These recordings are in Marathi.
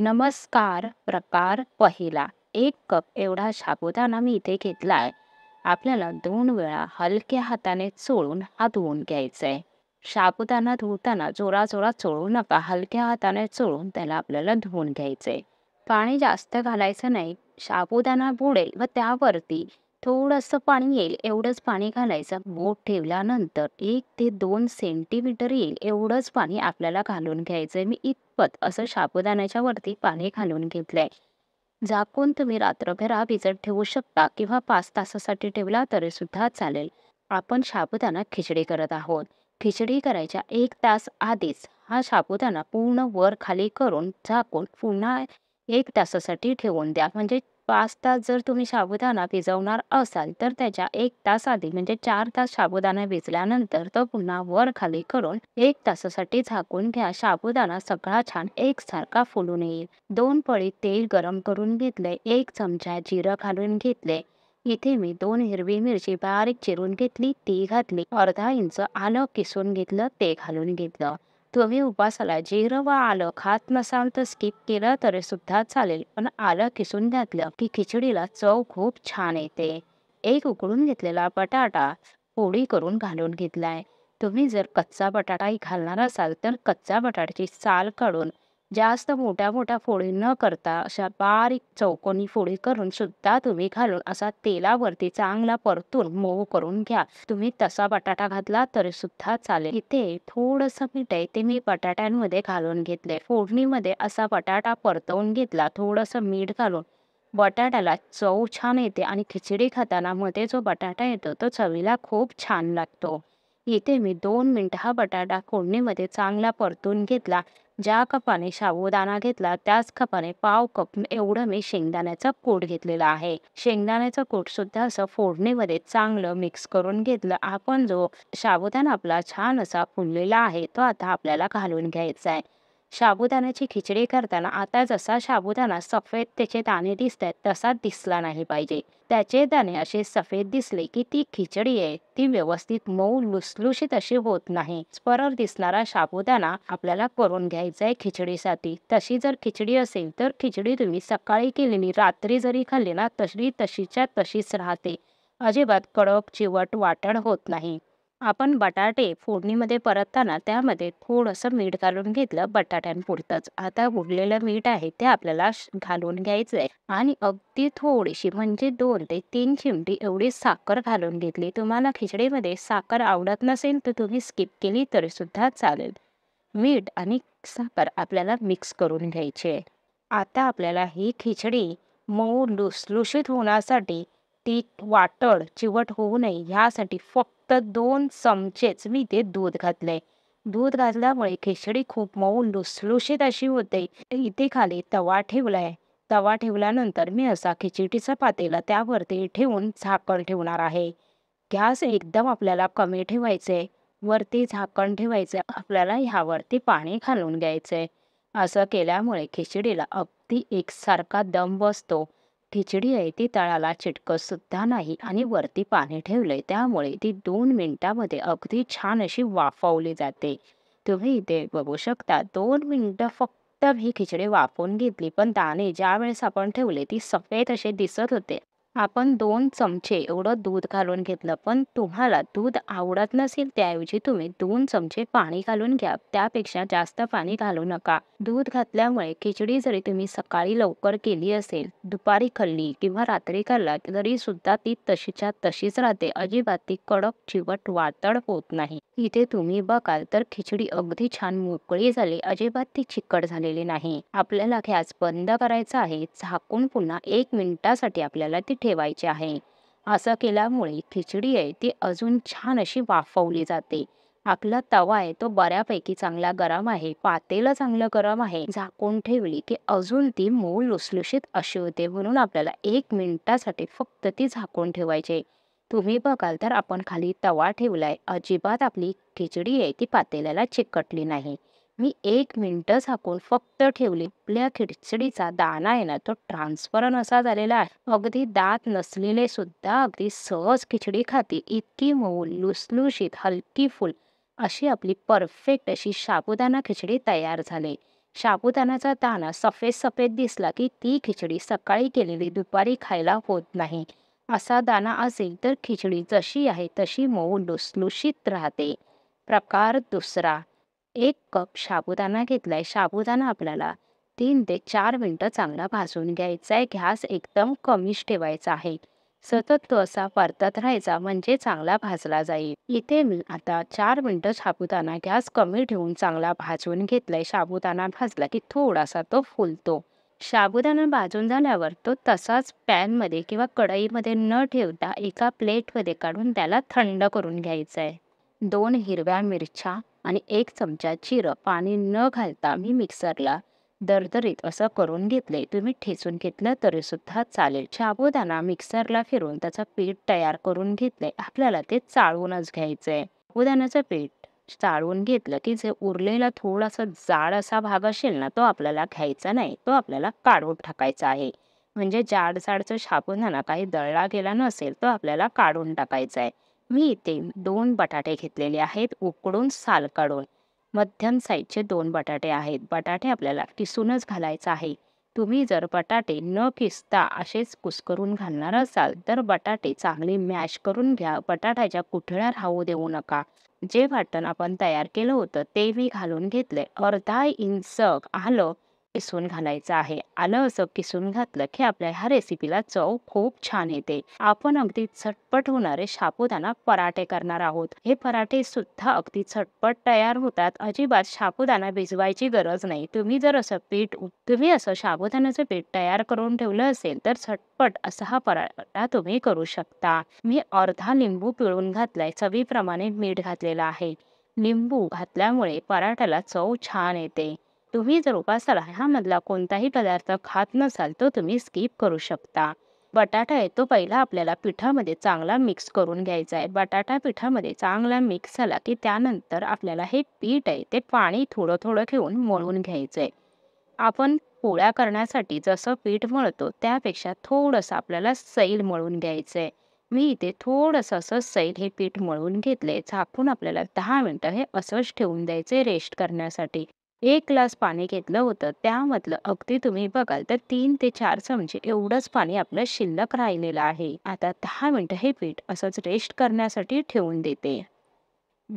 नमस्कार प्रकार पहिला एक कप एवढा साबुदाणा मी इथे घेतलाय आपल्याला दोन वेळा हलक्या हाताने चोळून हा धुवून घ्यायचा आहे धुवताना जोरा जोरा चोळू नका हलक्या हाताने चोळून त्याला आपल्याला धुवून घ्यायचं पाणी जास्त घालायचं नाही साबुदाणा बुडेल व त्यावरती थोडंसं पाणी येईल एवढंच पाणी घालायचं बोट ठेवल्यानंतर एक ते दोन सेंटीमीटर येईल एवढंच पाणी आपल्याला घालून घ्यायचं मी इतपत असं साबुदाण्याच्या वरती पाणी घालून घेतलंय झाकून तुम्ही रात्रभर हा भिजत ठेवू शकता किंवा पाच तासासाठी ठेवला तरी सुद्धा चालेल आपण साबुदाणा खिचडी करत आहोत खिचडी करायच्या एक तास आधीच हा साबुदाणा पूर्ण वर खाली करून झाकून पुन्हा एक तासासाठी ठेवून द्या म्हणजे पाच तास जर तुम्ही साबुदाणा भिजवणार असाल तर त्याच्या एक तास आधी म्हणजे चार तास साबुदाणा भिजल्यानंतर तो पुन्हा वर खाली करून एक तासासाठी झाकून घ्या साबुदाणा सगळा छान एकसारखा फुलून येईल दोन पळी तेल गरम करून घेतले एक चमचा जिरं घालून घेतले इथे मी दोन हिरवी मिरची बारीक चिरून घेतली ती घातली अर्धा इंच आलं किसून घेतलं ते घालून घेतलं तुम्ही उपासाला जिरं व आलं खात नसाल तर स्किप केलं तरी सुद्धा चालेल पण आलं किसून घातलं की खिचडीला चव खूप छान येते एक उकळून घेतलेला बटाटा पोळी करून घालून घेतलाय तुम्ही जर कच्चा बटाटा घालणार असाल तर कच्चा बटाट्याची साल काढून जास्त मोठ्या मोठ्या फोडी न करता अशा बारीक चौकोनी फोडी करून सुद्धा तुम्ही घालून असा तेलावरती चांगला परतून मोव करून घ्या तुम्ही तसा बटाटा घातला तरी सुद्धा चालेल इथे थोडस मीठ आहे ते मी बटाट्यांमध्ये घालून घेतले फोडणीमध्ये असा बटाटा परतवून घेतला थोडस मीठ घालून बटाट्याला चव छान येते आणि खिचडी खाताना मध्ये जो बटाटा येतो तो चवीला खूप छान लागतो इथे मी दोन मिनटं हा बटाटा फोडणीमध्ये चांगला परतून घेतला ज्या कपाने साबुदाणा घेतला त्याच कपाने पाव कप एवढं मी शेंगदाण्याचं कोट घेतलेला आहे शेंगदाण्याचं कोट सुद्धा असं फोडणीमध्ये चांगलं मिक्स करून घेतलं आपण जो साबुदाणा आपला छान असा फुललेला आहे तो आता आपल्याला घालून घ्यायचा आहे साबुदाण्याची खिचडी करताना आता जसा शाबुदाना सफेद त्याचे दाणे दिसतात आहेत तसा दिसला नाही पाहिजे त्याचे दाणे असे सफेद दिसले की ती खिचडी आहे ती व्यवस्थित मऊ लुसलुशीत अशी होत नाही स्परर दिसणारा साबुदाणा आपल्याला करून घ्यायचा आहे खिचडीसाठी तशी जर खिचडी असेल तर खिचडी तुम्ही सकाळी केलेली रात्री जरी खाल्ली ना तशी तशीच्या तशीच राहते अजिबात कडक चिवट वाटण होत नाही आपण बटाटे फोडणीमध्ये परतताना त्यामध्ये थोडंसं मीठ घालून घेतलं बटाट्यांपुरतंच आता उडलेलं मीठ आहे ते आपल्याला घालून घ्यायचं आहे आणि अगदी थोडीशी म्हणजे दोन ते तीन चिमटी एवढी साखर घालून घेतली तुम्हाला खिचडीमध्ये साखर आवडत नसेल तर तुम्ही स्किप केली तरी सुद्धा चालेल मीठ आणि साखर आपल्याला मिक्स करून घ्यायची आहे आता आपल्याला ही खिचडी मऊ लुसलुशीत होण्यासाठी ती वाटड चिवट होऊ नये ह्यासाठी फक्त दोन चमचेच मी ते दूध घातले दूध घातल्यामुळे खिचडी खूप मऊ लुसलुशीत अशी होते इथे खाली तवा ठेवलाय तवा ठेवल्यानंतर मी असा खिचडीचा पातेला त्यावरती ठेवून झाकण ठेवणार आहे गॅस एकदम आपल्याला कमी ठेवायचे वरती झाकण ठेवायचं आपल्याला ह्यावरती पाणी घालून घ्यायचं असं केल्यामुळे खिचडीला अगदी एकसारखा दम बसतो खिचडी आहे ती तळाला सुद्धा नाही आणि वरती पाणी ठेवले त्यामुळे ती दोन मिनटामध्ये अगदी छान अशी वाफवली जाते तुम्ही इथे बघू शकता दोन मिनटं फक्त ही खिचडी वाफवून घेतली पण दाणे ज्या वेळेस आपण ठेवले ती सफेद असे दिसत होते आपण दोन चमचे एवढं दूध घालून घेतलं पण तुम्हाला दूध आवडत नसेल त्याऐवजी तुम्ही दोन चमचे पाणी घालून घ्या त्यापेक्षा जास्त पाणी घालू नका दूध घातल्यामुळे खिचडी जरी तुम्ही सकाळी लवकर केली असेल दुपारी खाल्ली किंवा रात्री खाल्ला तरी सुद्धा ती तशीच्या तशीच राहते अजिबात ती कडक चिवट वातड होत नाही इथे तुम्ही बघाल तर खिचडी अगदी छान मोकळी झाली अजिबात ती चिकट झालेली नाही आपल्याला गॅस बंद करायचा आहे झाकून पुन्हा एक मिनिटासाठी आपल्याला ती ठेवायचे आहे असं केल्यामुळे खिचडी आहे ती अजून छान अशी वाफवली जाते आपला तवा आहे तो बऱ्यापैकी चांगला गरम आहे पातेला चांगलं गरम आहे झाकून ठेवली की अजून ती मूळ लुसलुशीत अशी होते म्हणून आपल्याला एक मिनिटासाठी फक्त ती झाकून ठेवायची तुम्ही बघाल तर आपण खाली तवा ठेवलाय अजिबात आपली खिचडी आहे ती पातेल्याला चिकटली नाही मी एक मिनटं झाकून फक्त ठेवली आपल्या खिचडीचा दाना आहे ना तो ट्रान्सपरंट असा झालेला आहे अगदी दात नसलेले सुद्धा अगदी सहज खिचडी खाते इतकी मऊ लुसलुशीत हलकी फुल अशी आपली परफेक्ट अशी शाबुदाना खिचडी तयार झाली शाबुदानाचा दाणा सफेद सफेद दिसला की ती खिचडी सकाळी केलेली दुपारी खायला होत नाही असा दाणा असेल तर खिचडी जशी आहे तशी मऊ लुसलुशीत राहते प्रकार दुसरा एक कप साबुदाणा घेतलाय साबुदाणा आपल्याला तीन ते चार मिनटं चांगला भाजून घ्यायचा आहे गॅस एकदम कमीच ठेवायचा आहे सतत तो असा परतत राहायचा म्हणजे चांगला भाजला जाईल इथे मी आता चार मिनटं साबुदाणा गॅस कमी ठेवून चांगला भाजून घेतलाय साबुदाणा भाजला की थोडासा तो फुलतो साबुदाणा भाजून झाल्यावर तो तसाच पॅनमध्ये किंवा कढईमध्ये न ठेवता एका प्लेटमध्ये काढून त्याला थंड करून घ्यायचा आहे दोन हिरव्या मिरच्या आणि एक चमचा चिरं पाणी न घालता मी मिक्सरला दरदरीत असं करून घेतले तुम्ही ठेचून घेतलं तरीसुद्धा चालेल शाबुदाना मिक्सरला फिरून त्याचं पीठ तयार करून घेतले आपल्याला ते चाळूनच घ्यायचं आहे शाबुदानाचं पीठ चाळून घेतलं की जे उरलेला थोडासा जाड असा भाग असेल ना तो आपल्याला घ्यायचा नाही तो आपल्याला काढून टाकायचा आहे म्हणजे जाड जाडचं शाबुदाना काही दळला गेला नसेल तो आपल्याला काढून टाकायचा आहे मी इथे दोन बटाटे घेतलेले आहेत उकडून साल काढून मध्यम साईजचे दोन बटाटे आहेत बटाटे आपल्याला किसूनच घालायचं आहे तुम्ही जर बटाटे न किसता असेच कुसकरून घालणार असाल तर बटाटे चांगले मॅश करून घ्या बटाट्याच्या कुठळ्या राहू देऊ नका जे वाटण आपण तयार केलं होतं ते मी घालून घेतले अर्धा इंच आलं किसून घालायचं आहे आलं असं किसून घातलं की आपल्या ह्या रेसिपीला चव खूप छान येते आपण अगदी झटपट होणारे शापूदाना पराठे करणार आहोत हे पराठे सुद्धा अगदी झटपट तयार होतात अजिबात शापूदाना भिजवायची गरज नाही तुम्ही जर असं पीठ तुम्ही असं साबुदाण्याचं पीठ तयार करून ठेवलं असेल तर झटपट असा हा पराठा तुम्ही करू शकता मी अर्धा लिंबू पिळून घातलाय चवीप्रमाणे मीठ घातलेलं आहे लिंबू घातल्यामुळे पराठ्याला चव छान येते तुम्ही जर उपासाला ह्यामधला कोणताही पदार्थ खात नसाल तर तुम्ही स्किप करू शकता बटाटा आहे तो पहिला आपल्याला पिठामध्ये चांगला मिक्स करून घ्यायचा आहे बटाटा पिठामध्ये चांगला मिक्स झाला की त्यानंतर आपल्याला हे पीठ आहे ते पाणी थोडं थोडं घेऊन मळून घ्यायचं आहे आपण पोळ्या करण्यासाठी जसं पीठ मळतो त्यापेक्षा थोडंसं आपल्याला सैल मळून घ्यायचं आहे मी इथे थोडंसं असं सैल हे पीठ मळून घेतले झाकून आपल्याला दहा मिनटं हे असंच ठेवून द्यायचे रेस्ट करण्यासाठी एक ग्लास पाणी घेतलं होतं त्यामधलं अगदी तुम्ही बघाल तर तीन ते चार चमचे एवढंच पाणी आपलं शिल्लक राहिलेलं आहे आता दहा मिनटं हे पीठ असंच रेस्ट करण्यासाठी ठेवून देते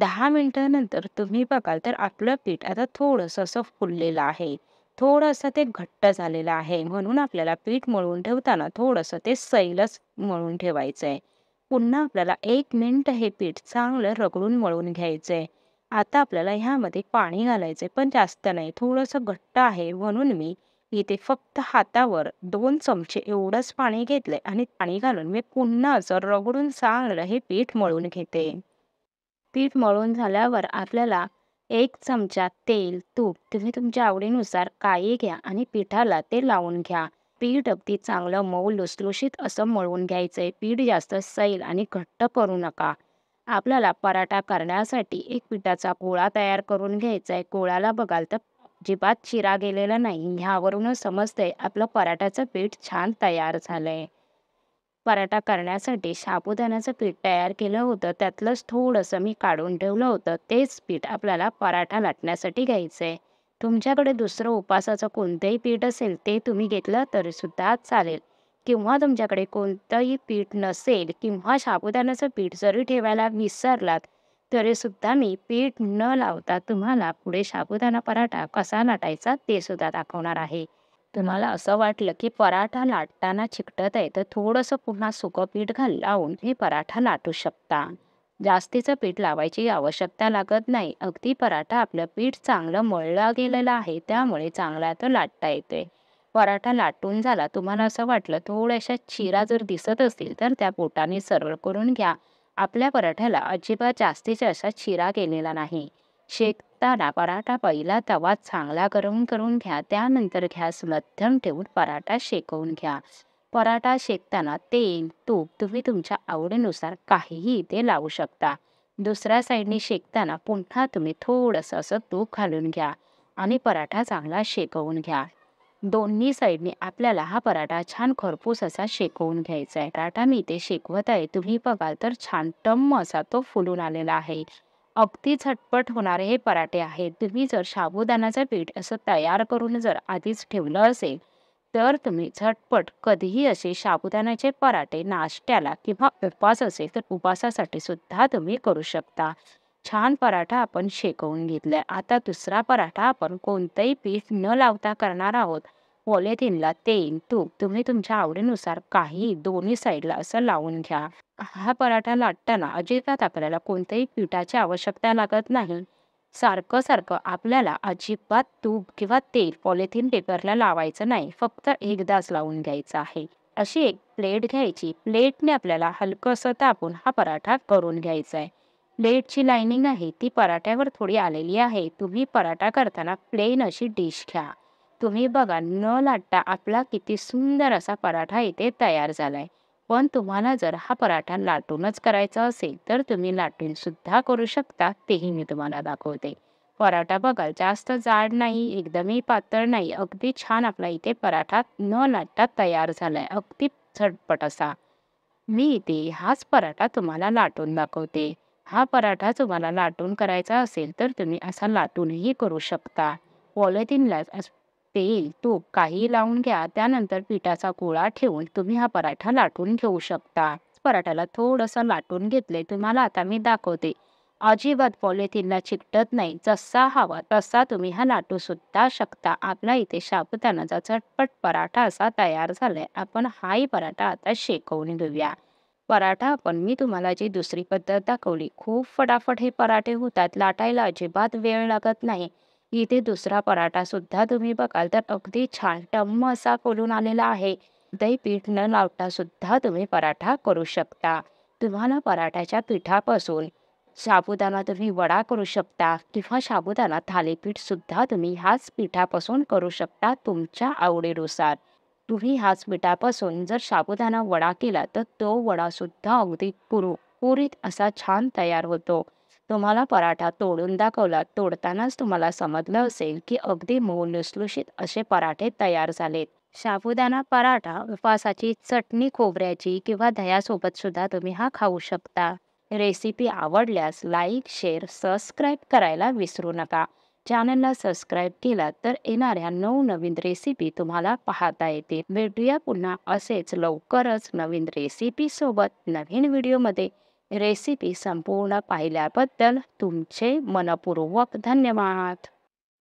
दहा मिनटानंतर तुम्ही बघाल तर आपलं पीठ आता थोडंसं असं फुललेलं आहे थोडंसं ते घट्ट झालेलं आहे म्हणून आपल्याला पीठ मळून ठेवताना थोडंसं ते सैलच मळून ठेवायचं आहे पुन्हा आपल्याला एक मिनटं हे पीठ चांगलं रगडून मळून घ्यायचं आहे आता आपल्याला ह्यामध्ये पाणी घालायचं आहे पण जास्त नाही थोडंसं घट्ट आहे म्हणून मी इथे फक्त हातावर दोन चमचे एवढंच पाणी घेतलंय आणि पाणी घालून मी पुन्हा असं रगडून चांगलं हे पीठ मळून घेते पीठ मळून झाल्यावर आपल्याला एक चमचा तेल तूप तुम्ही तुमच्या आवडीनुसार काही घ्या आणि पिठाला ते लावून घ्या पीठ अगदी चांगलं मऊ लुसलुशीत असं मळून घ्यायचं आहे पीठ जास्त सैल आणि घट्ट करू नका आपल्याला पराठा करण्यासाठी एक पिठाचा गोळा तयार करून घ्यायचा आहे गोळ्याला बघाल तर अजिबात चिरा गेलेला नाही ह्यावरूनच समजतंय आपलं पराठ्याचं पीठ छान तयार झालंय पराठा करण्यासाठी साबुदाण्याचं पीठ तयार केलं होतं त्यातलंच थोडंसं मी काढून ठेवलं होतं तेच पीठ आपल्याला पराठा लाटण्यासाठी घ्यायचं आहे तुमच्याकडे दुसरं उपासाचं कोणतंही पीठ असेल ते तुम्ही घेतलं तरीसुद्धा चालेल किंवा तुमच्याकडे कोणतंही पीठ नसेल किंवा साबुदाण्याचं पीठ जरी ठेवायला विसरलात तरी सुद्धा मी पीठ न लावता तुम्हाला पुढे साबुदाणा पराठा कसा लाटायचा ते सुद्धा दाखवणार आहे तुम्हाला असं वाटलं की पराठा लाटताना चिकटत आहे तर थोडंसं पुन्हा सुकं पीठ घाल लावून हे पराठा लाटू शकता जास्तीचं पीठ लावायची आवश्यकता लागत नाही अगदी पराठा आपलं पीठ चांगलं मळलं गेलेलं आहे त्यामुळे चांगला तो लाटता येते पराठा लाटून झाला तुम्हाला असं वाटलं थोड्याशा चिरा जर दिसत असतील तर त्या पोटाने सरळ करून घ्या आपल्या पराठ्याला अजिबात जास्तीचा असा चिरा केलेला नाही शेकताना पराठा पहिला तवा चांगला गरम करून घ्या त्यानंतर घ्यास मध्यम ठेवून पराठा शेकवून घ्या पराठा शेकताना तेल तूप तुम्ही तुमच्या आवडीनुसार काहीही ते लावू शकता दुसऱ्या साईडने शेकताना पुन्हा तुम्ही थोडंसं असं तूप घालून घ्या आणि पराठा चांगला शेकवून घ्या दोन्ही साईडने आपल्याला हा पराठा छान खरपूस असा शेकवून घ्यायचा आहे पराठा मी ते शेकवत आहे तुम्ही बघाल तर छान टम्म असा तो फुलून आलेला आहे अगदी झटपट होणारे हे पराठे आहेत तुम्ही जर साबुदाण्याचं पीठ असं तयार करून जर आधीच ठेवलं असेल तर तुम्ही झटपट कधीही असे शाबुदानाचे पराठे नाश्त्याला किंवा उपास असेल तर उपवासासाठी सुद्धा तुम्ही करू शकता छान पराठा आपण शेकवून घेतलाय. आता दुसरा पराठा आपण कोणतंही पीठ न लावता करणार आहोत. पॉलिथिनला तेल, तूप तुम्ही तुमच्या आवडीनुसार काही दोन्ही साईडला असं लावून घ्या. हा पराठा लाटताना अजिबात आपल्याला कोणत्याही पिठाची आवश्यकता लागत नाही. सारखं-सारखं आपल्याला अजिबात तूप किंवा तेल पॉलिथिन पेपरला लावायचं नाही. फक्त एकदाच लावून घ्यायचं आहे. अशी एक प्लेट घ्यायची. प्लेटने आपल्याला हलकंसं तापून हा पराठा करून घ्यायचा आहे. प्लेटची लाइनिंग आहे ती पराठ्यावर थोडी आलेली आहे तुम्ही पराठा करताना प्लेन अशी डिश घ्या तुम्ही बघा न लाटता आपला किती सुंदर असा पराठा इथे तयार झाला आहे पण तुम्हाला जर हा पराठा लाटूनच करायचा असेल तर तुम्ही लाटूनसुद्धा करू शकता तेही मी तुम्हाला दाखवते पराठा बघाल जास्त जाड नाही एकदमही पातळ नाही अगदी छान आपला इथे पराठा न लाटता तयार झाला आहे अगदी झटपट असा मी इथे हाच पराठा तुम्हाला लाटून दाखवते हा पराठा तुम्हाला लाटून करायचा असेल तर तुम्ही असा लाटूनही करू शकता पॉलिथिनला तेल तूप काही लावून घ्या त्यानंतर पिठाचा गोळा ठेवून तुम्ही हा पराठा लाटून घेऊ शकता पराठ्याला थोडंसं लाटून घेतले तुम्हाला आता मी दाखवते अजिबात पॉलिथिनला चिकटत नाही जसा हवा तसा तुम्ही हा लाटू सुद्धा शकता आपला इथे शाबुदानाचा चटपट पराठा असा तयार झालाय आपण हाही पराठा आता शेकवून घेऊया पराठा पण मी तुम्हाला जी दुसरी पद्धत दाखवली खूप फटाफट हे पराठे होतात लाटायला अजिबात वेळ लागत नाही इथे दुसरा पराठा सुद्धा तुम्ही बघाल तर अगदी छान टम्म असा खोलून आलेला आहे दही पीठ न लावता सुद्धा तुम्ही पराठा करू शकता तुम्हाला पराठ्याच्या पिठापासून साबुदाना तुम्ही वडा करू शकता किंवा साबुदाणा थालीपीठ सुद्धा तुम्ही ह्याच पिठापासून करू शकता तुमच्या आवडीनुसार तुम्ही ह्याच पिठापासून जर साबुदाणा वडा केला तर तो वडा सुद्धा अगदी कुरू कुरीत असा छान तयार होतो तुम्हाला पराठा तोडून दाखवला तोडतानाच तुम्हाला समजलं असेल की अगदी मऊ लुसलुशीत असे पराठे तयार झालेत साबुदाणा पराठा उपासाची चटणी खोबऱ्याची किंवा दह्यासोबत सुद्धा तुम्ही हा खाऊ शकता रेसिपी आवडल्यास लाईक शेअर सबस्क्राईब करायला विसरू नका चॅनलला सबस्क्राईब केला तर येणाऱ्या नवनवीन रेसिपी तुम्हाला पाहता येतील भेटूया पुन्हा असेच लवकरच नवीन रेसिपीसोबत नवीन व्हिडिओमध्ये रेसिपी संपूर्ण पाहिल्याबद्दल तुमचे मनपूर्वक धन्यवाद